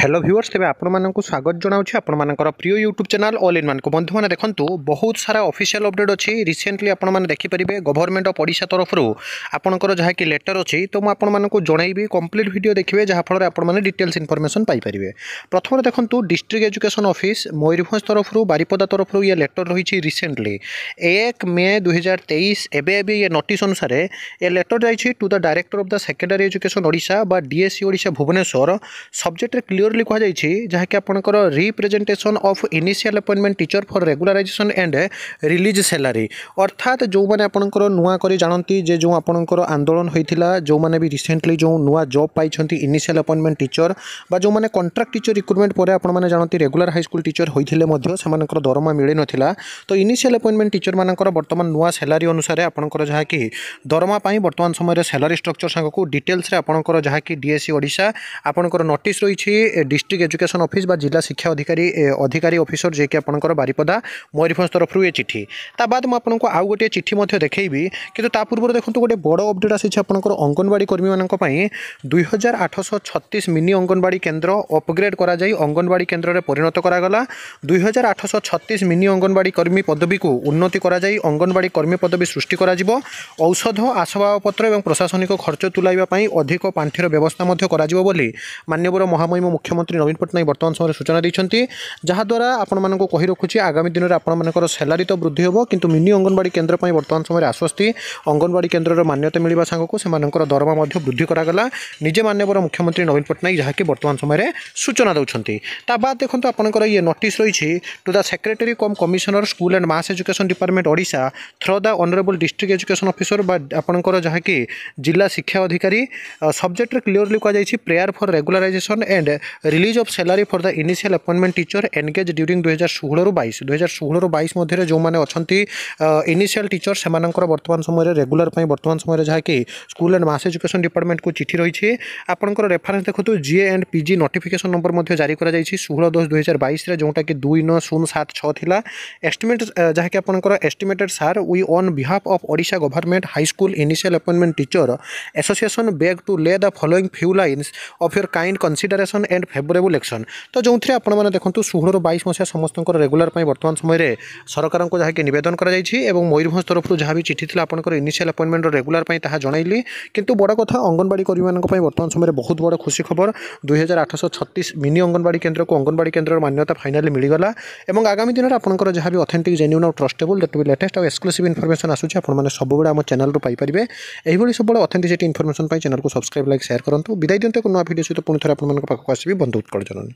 hello viewers তেমন আপনার স্বাগত জনাওছি আপনার প্রিয় ইউট্যুব চ্যানেল অল ইন মানুষ বন্ধুমানে দেখুন বহুত সারা অফিসিয়াল অপডেট অছি রিসেন্টলি আপনার দেখিপারে গভর্নমেন্ট অফ ওড়শা তরফর আপনার যা কি লেটর অছি তো মু আপনার জনাইবি কমপ্লিট ভিডিও দেখবে যাফলের আপনার ডিটেলস ইনফরমেসন পাইপারে প্রথমে দেখুন ডিস্ট্রিক্ট এজুকেশন অফিস ময়ূরভঞ্জ তরফর বারিপদা তরফর ইয়ে লেটর রয়েছে রিসেন্টলি এক মে দুই হাজার তেইশ এবে এবে ইয়ে নোটিস অনুসারে এ লেটর যাই to the director of the secondary education Odisha বা ডিএসসি ওড়শা ভুবনেশ্বর সবজেক্টরে ক্লিয়র क्लीयरली କୁହାଯାଇଛି ଯାହାକି ଆପଣଙ୍କର representation of initial appointment teacher for regularisation and release salary ଅର୍ଥାତ୍ ଯେଉଁମାନେ ଆପଣଙ୍କର ନୂଆ କରି ଜାଣନ୍ତି ଯେ ଯେଉଁ ଆପଣଙ୍କର ଆନ୍ଦୋଳନ ହୋଇଥିଲା ଯେଉଁମାନେ ବି ରିସେଣ୍ଟଲି ଯେଉଁ ନୂଆ ଜବ୍ ପାଇଛନ୍ତି ଇନିସିଆଲ୍ पाई ଟିଚର୍ ବା ଯେଉଁମାନେ କଣ୍ଟ୍ରାକ୍ଟ ଟିଚର୍ मैंने कंट्राक्ट टीचर रिक्रुटमेंट पर आपने जानते रेगुला हाईस्कल टीचर होते से दरमा मिल नाला तो ବର୍ତ୍ତମାନ ନୂଆ ସାଲାରୀ ଅନୁସାରେ ଆପଣଙ୍କର ଯାହାକି ଦରମା ପାଇଁ ବର୍ତ୍ତମାନ ସମୟରେ ସାଲାରୀ बर्तमान ସାଙ୍ଗକୁ ଡିଟେଲ୍ସରେ ଆପଣଙ୍କର ଯାହାକି डिटेल्स ଓଡ଼ିଶା ଆପଣଙ୍କର ନୋଟିସ୍ ରହିଛି ডিস্ট্রিক্ট এজুকেশন অফিস বা জেলা শিক্ষা অধিকারী অধিকারী অফিসর যিয়েকি আপনার বারিপদা ময়ূরভঞ্জ তরফর এ চিঠি তা বাদ মু আপনার আউ গোটিয়ে চিঠি মধ্যে দেখেবি কিন্তু তা পূর্ব দেখুন গোটে বড় অপডেট আসিছে আপনার অঙ্গনবাড়ি কর্মী মানুষ দুই হাজার আটশো ছত্রিশ মিনি অঙ্গনবাড়ি কেন্দ্র অপগ্রেড করা যাই অঙ্গনবাড়ি কেন্দ্রে পরিণত করা গলা দুই হাজার আটশো ছত্রিশ মিনি অঙ্গনবাড়ি কর্মী পদবীকে উন্নতি করা যাই অঙ্গনবাড়ি কর্মী পদবী সৃষ্টি করা যাব ঔষধ আসবাবপত্র এবং প্রশাসনিক খরচ তুলাইবা অধিক পাঠির ব্যবস্থা করা বলে মাননীয় ମୁଖ୍ୟମନ୍ତ୍ରୀ ନବୀନ ପଟ୍ଟନାୟକ ବର୍ତ୍ତମାନ ସମୟରେ ସୂଚନା ଦେଇଛନ୍ତି ଯାହାଦ୍ୱାରା ଆପଣମାନଙ୍କୁ କହି ରଖୁଛି ଆଗାମୀ ଦିନରେ ଆପଣମାନଙ୍କର ସାଲାରୀ ତ ବୃଦ୍ଧି ହେବ କିନ୍ତୁ ମିନି ଅଙ୍ଗନବାଡ଼ି କେନ୍ଦ୍ର ପାଇଁ ବର୍ତ୍ତମାନ ସମୟରେ ଆଶ୍ୱସ୍ତି ଅଙ୍ଗନବାଡ଼ି କେନ୍ଦ୍ରର ମାନ୍ୟତା ମିଳିବା ସାଙ୍ଗକୁ ସେମାନଙ୍କର ଦରମା ମଧ୍ୟ ବୃଦ୍ଧି କରାଗଲା ନିଜେ ମାନ୍ୟବର ମୁଖ୍ୟମନ୍ତ୍ରୀ ନବୀନ ପଟ୍ଟନାୟକ ଯାହାକି ବର୍ତ୍ତମାନ ସମୟରେ ସୂଚନା ଦେଉଛନ୍ତି ତା ବାଦ ଦେଖନ୍ତୁ ଆପଣଙ୍କର ଇଏ ନୋଟିସ୍ ରହିଛି to the secretary cum commissioner school and mass education department Odisha through the honourable district education officer ବା ଆପଣଙ୍କର ଯାହାକି ଜିଲ୍ଲା ଶିକ୍ଷା ଅଧିକାରୀ ସବଜେକ୍ଟରେ କ୍ଲିଅରଲି କୁହାଯାଇଛି prayer for regularisation and release of salary for the initial appointment teacher engage during ଦୁଇହଜାର ଷୋହଳରୁ ବାଇଶ ଦୁଇହଜାର ଷୋହଳରୁ ବାଇଶ ମଧ୍ୟରେ ଯେଉଁମାନେ ଅଛନ୍ତି ଇନିସିଆଲ୍ ଟିଚର ସେମାନଙ୍କର ବର୍ତ୍ତମାନ ସମୟରେ ରେଗୁଲାର ପାଇଁ ବର୍ତ୍ତମାନ ସମୟରେ ଯାହାକି ସ୍କୁଲ ଆଣ୍ଡ ମାସ୍ ଏଜୁକେସନ୍ ଡିପାର୍ଟମେଣ୍ଟକୁ ଚିଠି ରହିଛି ଆପଣଙ୍କର ରେଫରେନ୍ସ ଦେଖନ୍ତୁ ଜିଏ ଆଣ୍ଡ ପିଜି ନୋଟିଫିକେସନ୍ ନମ୍ବର ମଧ୍ୟ ଜାରି କରାଯାଇଛି ଷୋହଳ ଦଶ ଦୁଇହଜାର ବାଇଶରେ ଯେଉଁଟାକି ଦୁଇ ନଅ ଶୂନ ସାତ ଛଅ ଥିଲା ଏଷ୍ଟିମେଟ୍ ଯାହାକି ଆପଣଙ୍କର estimated sir we on behalf of Odisha government high school initial appointment teacher association beg to lay the following few lines of your kind consideration and favourable action तो जो আপনার দেখুন ষোহর বাইশ মশায় সমস্ত রেগুলার বর্তমান সময় সরকার যাকে নিবেদন করা যাই এবং ময়ূরভঞ্জ তরফ যা বি চিঠি লা আপনার ইনিশিয়াল আপয়েন্টমেন্ট রেগুলার তাহা জনাইলি কিন্তু বড় কথা অঙ্গনবাড়ি কর্মী বর্তমান সময় বহুত বড় খুশি খবর দুই হাজার আঠশ ছত্রিশ মিনি অঙ্গনবাড়ি কেন্দ্রক অঙ্গনবাড়ি কেন্দ্রর মান্যতা ফাইনালি মিলিগলা এবং আগামী দিনের আপনার যা বি অথেন্টিক জেনুইন আউ ট্রস্টেবল দ্যাট বি লেটেস্ট আউ এক্সক্লুসিভ ইনফরমেশন আসুচি আপনার সবুলে আমার চ্যানেলর পাইপারে এইভাবে সবুলে অথেন্টিসিটি ইনফরমেশন পাই চ্যানেলকে সবসক্রাইব লাইক সেয়ার করতু বিদায় দিও এক নয় ভিডিও সহ পুঁ থে আপনার পাখক আসছি भी बंद उत्कड़ जाननी